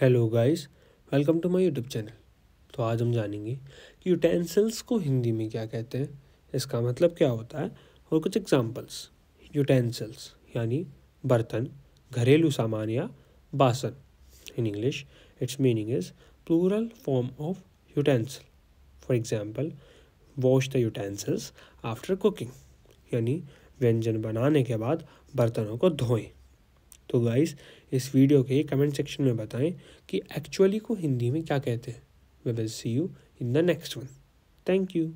hello guys welcome to my YouTube channel तो आज हम जानेंगे कि यूटेंसिल्स को हिंदी में क्या कहते हैं इसका मतलब क्या होता है और कुछ एग्जांपल्स यूटेंसिल्स यानी बर्तन घरेलू सामान या बासन in English it's meaning is plural form of utensil for example wash the utensils after cooking यानी व्यंजन बनाने के बाद बर्तनों को धोएं तो गाइस इस वीडियो के कमेंट सेक्शन में बताएं कि एक्चुअली को हिंदी में क्या कहते हैं we will see you in the next one thank you